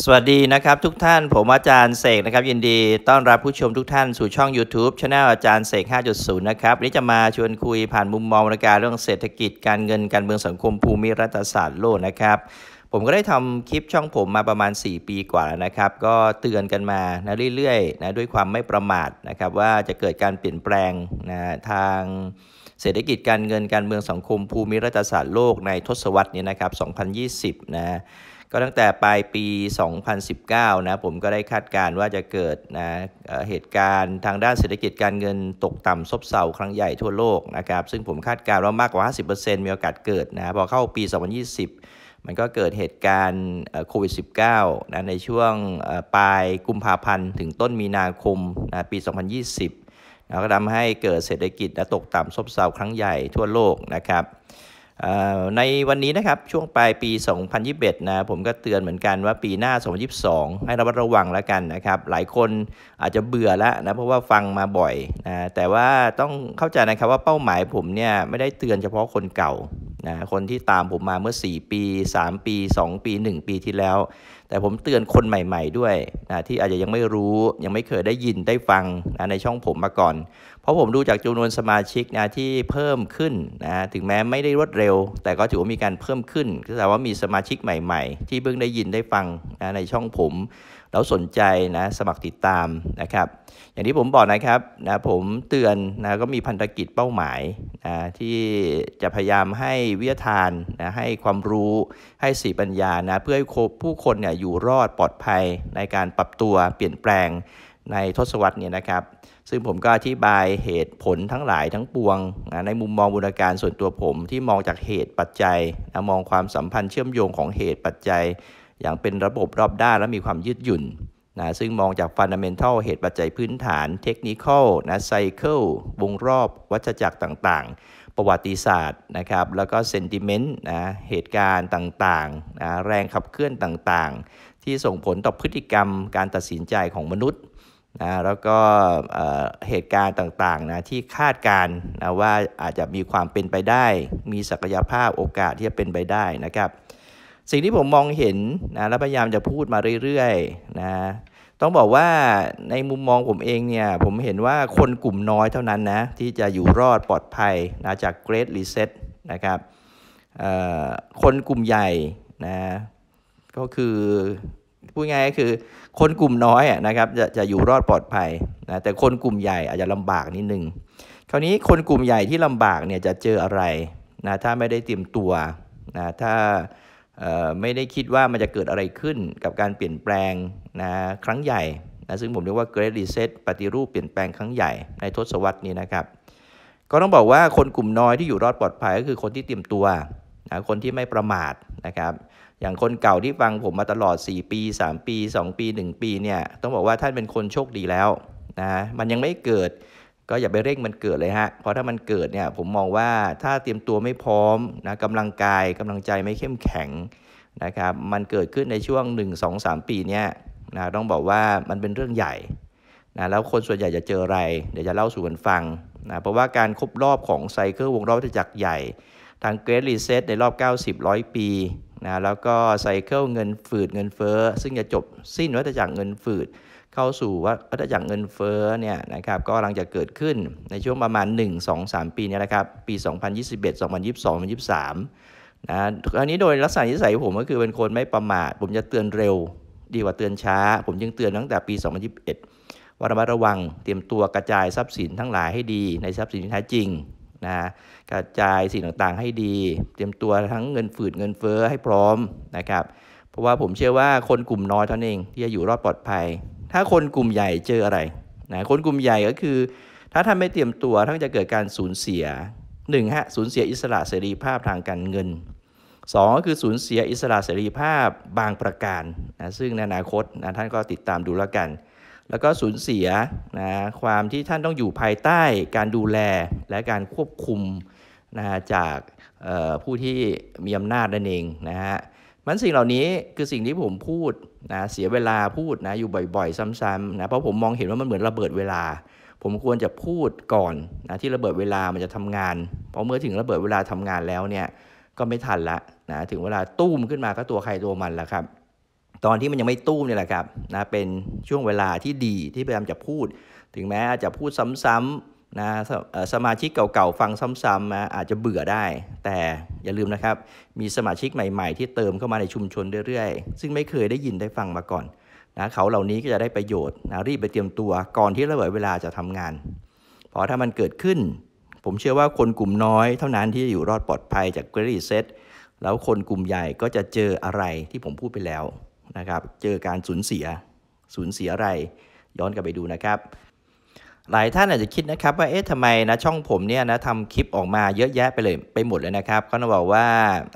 สวัสดีนะครับทุกท่านผมอาจารย์เสกนะครับ ยินดีต้อนรับผู้ชมทุกท่านสู่ช่อง YouTube ช anel อาจารย์เสก 5.0 นะครับ วันนี้จะมาชวนคุยผ่านมุมมองการเรื่องเศรษฐกิจการเงินการเมืองสังคมภูมิรัฐศาสตร์โลกนะครับ ผมก็ได้ทำคลิปช่องผมมาประมาณ 4 ปีกว่าแล้วนะครับ ก็เตือนกันมานะเรื่อยๆนะด้วยความไม่ประมาทนะครับ ว่าจะเกิดการเปลี่ยนแปลงนะทางเศรษฐกิจการเงินการเมืองสังคมภูมิรัฐศาสตร์โลกในทศวรรษนี้นะครับ2020 นะก็ตั้งแต่ปลายปี 2019 นะ ผมก็ได้คาดการณ์ว่าจะเกิดนะเหตุการณ์ทางด้านเศรษฐกิจการเงินตกต่ำซบเซาครั้งใหญ่ทั่วโลกนะครับ ซึ่งผมคาดการณ์ว่ามากกว่า 50%มีโอกาสเกิดนะ พอเข้าปี 2020 มันก็เกิดเหตุการณ์โควิด -19 นะ ในช่วงปลายกุมภาพันธ์ ถึงต้นมีนาคมนะปี 2020 แล้วก็ทำให้เกิดเศรษฐกิจตกต่ำซบเซาครั้งใหญ่ทั่วโลกนะครับในวันนี้นะครับช่วงปลายปี 2021นะผมก็เตือนเหมือนกันว่าปีหน้า 2022 ให้ระมัดระวังแล้วกันนะครับหลายคนอาจจะเบื่อแล้วนะเพราะว่าฟังมาบ่อยนะแต่ว่าต้องเข้าใจนะครับว่าเป้าหมายผมเนี่ยไม่ได้เตือนเฉพาะคนเก่านะคนที่ตามผมมาเมื่อ 4 ปี 3 ปี 2 ปี 1 ปีที่แล้ว แต่ผมเตือนคนใหม่ๆ ด้วยนะที่อาจจะยังไม่รู้ยังไม่เคยได้ยินได้ฟังนะในช่องผมมาก่อนเพราะผมดูจากจำนวนสมาชิกนะที่เพิ่มขึ้นนะถึงแม้ไม่ได้รวดเร็ว แต่ก็ถือว่ามีการเพิ่มขึ้นก็แปลว่ามีสมาชิกใหม่ๆ ที่เพิ่งได้ยินได้ฟังนะในช่องผมแล้วสนใจนะสมัครติดตามนะครับอย่างที่ผมบอกนะครับนะผมเตือนนะก็มีพันธกิจเป้าหมายนะที่จะพยายามให้วิทยาทานนะให้ความรู้ให้สีปัญญานะเพื่อให้ผู้คนเนี่ยอยู่รอดปลอดภัย ในการปรับตัวเปลี่ยนแปลงในทศวรรษเนี่ยนะครับ ซึ่งผมก็อธิบายเหตุผลทั้งหลายทั้งปวงนะในมุมมองบุรการส่วนตัวผม ที่มองจากเหตุปัจจัยนะมองความสัมพันธ์เชื่อมโยงของเหตุปัจจัย อย่างเป็นระบบรอบด้านและมีความยืดหยุ่นนะซึ่งมองจากฟันดัมเบลทัลเหตุปัจจัยพื้นฐานเทคนิคอลนะไซเคิลวงรอบ วัชจักรต่าง ๆ ประวัติศาสตร์นะครับแล้วก็เซนติเมนต์นะเหตุการณ์ต่างๆนะแรงขับเคลื่อนต่างๆ ที่ส่งผลต่อพฤติกรรม การตัดสินใจของมนุษย์นะแล้วก็เหตุการณ์ต่างๆนะที่คาดการนะว่าอาจจะมีความเป็นไปได้ มีศักยภาพโอกาสที่จะเป็นไปได้นะครับสิ่งที่ผมมองเห็นนะและพยายามจะพูดมาเรื่อยๆนะต้องบอกว่าในมุมมองผมเองเนี่ย ผมเห็นว่าคนกลุ่มน้อยเท่านั้นนะ ที่จะอยู่รอดปลอดภัยนะจากเกรดรีเซ็ตนะครับคนกลุ่มใหญ่นะ ก็คือพูดง่ายก็คือคนกลุ่มน้อยนะครับจะจะอยู่รอดปลอดภัยนะแต่คนกลุ่มใหญ่อาจจะลำบากนิดนึงคราวนี้คนกลุ่มใหญ่ที่ลำบากเนี่ยจะเจออะไรนะถ้าไม่ได้เตรียมตัวนะถ้าไม่ได้คิดว่ามันจะเกิดอะไรขึ้นกับการเปลี่ยนแปลงนะครั้งใหญ่นะซึ่งผมเรียกว่า Great Reset ปฏิรูปเปลี่ยนแปลงครั้งใหญ่ในทศวรรษนี้นะครับ ก็ต้องบอกว่าคนกลุ่มน้อยที่อยู่รอดปลอดภัยก็คือคนที่เตรียมตัวนะคนที่ไม่ประมาทนะครับอย่างคนเก่าที่ฟังผมมาตลอด 4 ปี 3 ปี 2 ปี 1 ปีเนี่ยต้องบอกว่าท่านเป็นคนโชคดีแล้วนะมันยังไม่เกิด ก็อย่าไปเร่งมันเกิดเลยฮะเพราะถ้ามันเกิดเนี่ยผมมองว่าถ้าเตรียมตัวไม่พร้อมนะกำลังกายกำลังใจไม่เข้มแข็งนะครับมันเกิดขึ้นในช่วง1 2 3 ปีเนี่ยนะต้องบอกว่ามันเป็นเรื่องใหญ่นะแล้วคนส่วนใหญ่จะเจออะไร เดี๋ยวจะเล่าสู่กันฟังนะเพราะว่าการครบรอบของไซเคิลวงรอบจักรใหญ่ทางเกรดรีเซตในรอบ 90 100ปีนะแล้วก็ไซเคิลเงินฝืดเงินเฟ้อซึ่งจะจบสิ้นวัฏจักรเงินฝืด เข้าสู่วัฏจักรเงินเฟ้อเนี่ยนะครับก็กำลังจะเกิดขึ้นในช่วงประมาณ 1 2 3 ปีนี้นะครับปี 2021 2022 2023นะอันนี้โดยลักษณะนิสัยผมก็คือเป็นคนไม่ประมาทผมจะเตือนเร็ว ดีกว่าเตือนช้า ผมจึงเตือนตั้งแต่ปี 2021ว่าระมัดระวังเตรียมตัวกระจายทรัพย์สินทั้งหลายให้ดี ในทรัพย์สินที่แท้จริงนะกระจายสิ่งต่างๆให้ดี เตรียมตัวทั้งเงินฝืดเงินเฟ้อให้พร้อมนะครับเพราะว่าผมเชื่อว่าคนกลุ่มน้อยเท่านั้นเอง ที่จะอยู่รอดปลอดภัย ถ้าคนกลุ่มใหญ่เจออะไรนะคนกลุ่มใหญ่ก็คือถ้าท่านไม่เตรียมตัวท่านจะเกิดการสูญเสียหนึ่งฮะสูญเสียอิสระเสรีภาพทางการเงินสองก็คือสูญเสียอิสระเสรีภาพบางประการนะซึ่งในอนาคตนะท่านก็ติดตามดูแล้วกันแล้วก็สูญเสียนะความที่ท่านต้องอยู่ภายใต้การดูแลและการควบคุมนะจากผู้ที่มีอำนาจนั่นเองนะฮะมันสิ่งเหล่านี้คือสิ่งที่ผมพูดนะเสียเวลาพูดนะอยู่บ่อยๆ ซ้ำๆนะเพราะผมมองเห็นว่ามันเหมือนระเบิดเวลา ผมควรจะพูดก่อนนะที่ระเบิดเวลามันจะทำงานพอเมื่อถึงระเบิดเวลาทำงานแล้วเนี่ยก็ไม่ทันละนะถึงเวลาตุ้มขึ้นมาก็ตัวใครตัวมันละครับตอนที่มันยังไม่ตู้มนี่แหละครับนะเป็นช่วงเวลาที่ดีที่พยายามจะพูด ถึงแม้อาจจะพูดซ้ำๆนะสมาชิกเก่าๆ ฟังซ้ำๆอาจจะเบื่อได้ แต่อย่าลืมนะครับ มีสมาชิกใหม่ๆที่เติมเข้ามาในชุมชนเรื่อยๆ ซึ่งไม่เคยได้ยินได้ฟังมาก่อนนะเขาเหล่านี้ก็จะได้ประโยชน์นะรีบไปเตรียมตัวก่อนที่ระเบิดเวลาจะทำงาน เพราะถ้ามันเกิดขึ้น ผมเชื่อว่าคนกลุ่มน้อยเท่านั้นที่จะอยู่รอดปลอดภัยจากกรีเซ s e แล้วคนกลุ่มใหญ่ก็จะเจออะไรที่ผมพูดไปแล้วนะครับเจอการสูญเสีย สูญเสียอะไร ย้อนกลับไปดูนะครับ หลายท่านอาจจะคิดนะครับว่าเอ๊ะทำไมนะช่องผมเนี่ยนะทำคลิปออกมาเยอะแยะไปเลย ไปหมดเลยนะครับ ก็นบอกว่า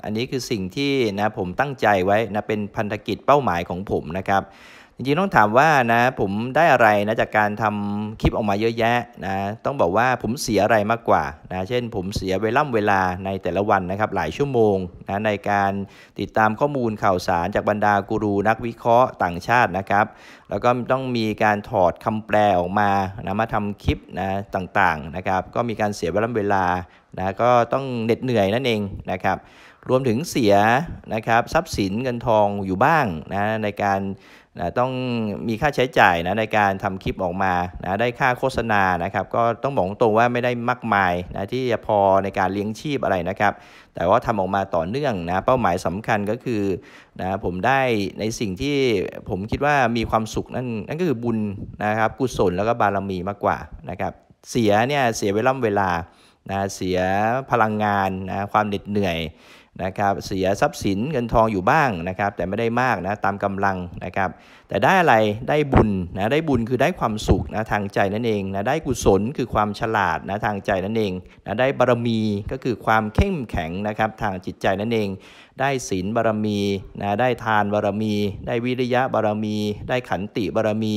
อันนี้คือสิ่งที่นะผมตั้งใจไว้นะเป็นพันธกิจเป้าหมายของผมนะครับจริงๆต้องถามว่านะผมได้อะไรนะจากการทำคลิปออกมาเยอะแยะนะต้องบอกว่าผมเสียอะไรมากกว่านะเช่นผมเสียเวล่ำเวลาในแต่ละวันนะครับหลายชั่วโมงนะในการติดตามข้อมูลข่าวสารจากบรรดากูรูนักวิเคราะห์ต่างชาตินะครับแล้วก็ต้องมีการถอดคำแปลออกมานะมาทำคลิปนะต่างๆนะครับก็มีการเสียเวล่ำเวลานะก็ต้องเหน็ดเหนื่อยนั่นเองนะครับ รวมถึงเสียนะครับทรัพย์สินเงินทองอยู่บ้างนะในการนะต้องมีค่าใช้จ่ายนะในการทำคลิปออกมานะได้ค่าโฆษณานะครับก็ต้องบอกตรง ว่าไม่ได้มากมายนะที่จะพอในการเลี้ยงชีพอะไรนะครับ แต่ว่าทำออกมาต่อเนื่องนะเป้าหมายสำคัญก็คือนะผมได้ในสิ่งที่ผมคิดว่ามีความสุข นั่นนั่นก็คือบุญนะครับกุศลแล้วก็บารมีมากกว่านะครับเสียเนี่ยเสียเวลาเวลานะเสียพลังงานนะความเหน็ดเหนื่อยนะครับ เสียทรัพย์สินเงินทองอยู่บ้างนะครับ แต่ไม่ได้มากนะ ตามกำลังนะครับ แต่ได้อะไรได้บุญนะได้บุญคือได้ความสุขนะทางใจนั่นเองนะ ได้กุศลคือความฉลาดนะ ทางใจนั่นเองนะได้บารมีก็คือความเข้มแข็งนะครับทางจิตใจนั่นเอง ได้ศีลบารมีนะได้ทานบารมี ได้วิริยะบารมี ได้ขันติบารมี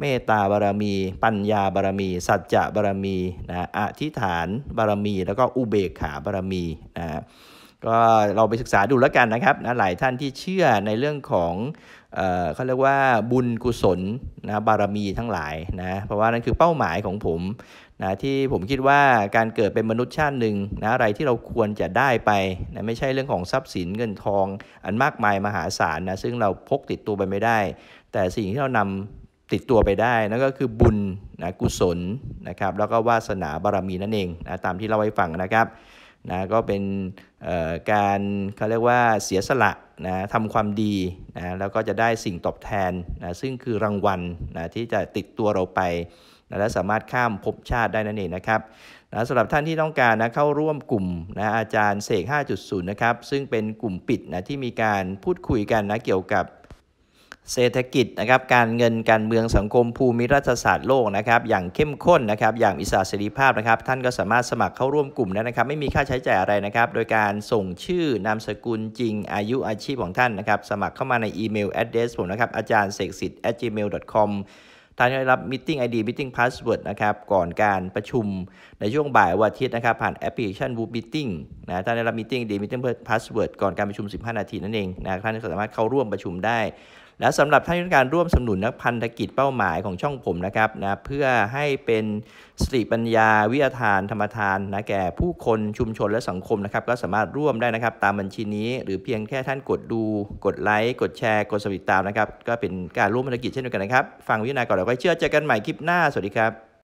เมตตาบารมี ปัญญาบารมีสัจจะบารมีนะอธิษฐานบารมี แล้วก็อุเบกขาบารมีนะก็เราไปศึกษาดูแล้วกันนะครับนะหลายท่านที่เชื่อในเรื่องของเอ่อเขาเรียกว่าบุญกุศลนะบารมีทั้งหลายนะ เพราะว่านั่นคือเป้าหมายของผมนะที่ผมคิดว่าการเกิดเป็นมนุษย์ชาติหนึ่งนะอะไรที่เราควรจะได้ไปนะไม่ใช่เรื่องของทรัพย์สินเงินทอง อันมากมายมหาศาลนะซึ่งเราพกติดตัวไปไม่ได้ แต่สิ่งที่เรานำติดตัวไปได้นั่นก็คือบุญนะกุศลนะครับแล้วก็วาสนาบารมีนั่นเองนะตามที่เราไว้ฟังนะครับนะก็เป็นการเขาเรียกว่าเสียสละนะทำความดีนะแล้วก็จะได้สิ่งตอบแทนนะซึ่งคือรางวัลนะที่จะติดตัวเราไปนะและสามารถข้ามภพชาติได้นั่นเองนะครับนะสำหรับท่านที่ต้องการนะเข้าร่วมกลุ่มนะอาจารย์เสก 5.0 นะครับ ซึ่งเป็นกลุ่มปิดนะที่มีการพูดคุยกันนะเกี่ยวกับเศรษฐกิจนะครับ การเงินการเมืองสังคมภูมิรัฐศาสตร์โลกนะครับ อย่างเข้มข้นนะครับ อย่างอิสระเสรีภาพนะครับ ท่านก็สามารถสมัครเข้าร่วมกลุ่มได้นะครับ ไม่มีค่าใช้จ่ายอะไรนะครับ โดยการส่งชื่อ นามสกุลจริงอายุอาชีพของท่านนะครับ สมัครเข้ามาในอีเมลแอดเดสผมนะครับ อาจารย์เสกสิทธิ์ gmail.com ท่านได้รับ Meeting ID Meeting Password นะครับ ก่อนการประชุมในช่วงบ่ายวันอาทิตย์นะครับ ผ่านแอปพลิเคชัน w ู o o p Meeting นะ ท่านได้รับ Meeting ID Meeting Password ก่อนการประชุม15 นาทีนั่นเองนะท่านสามารถเข้าร่วมประชุมได้และสำหรับท่านที่ต้องการร่วมสนุนนักพันธกิจเป้าหมายของช่องผมนะครับนะเพื่อให้เป็นสติปัญญาวิทยาทาน ธรรมทานนะแก่ผู้คนชุมชนและสังคมนะครับก็สามารถร่วมได้นะครับตามบัญชีนี้ หรือเพียงแค่ท่านกดดูกดไลค์กดแชร์ กดสมัครตามนะครับ ก็เป็นการร่วมพันธกิจเช่นเดียวกันนะครับ ฟังวิทยาก่อนแล้วก็เชื่อเจอกันใหม่คลิปหน้าสวัสดีครับ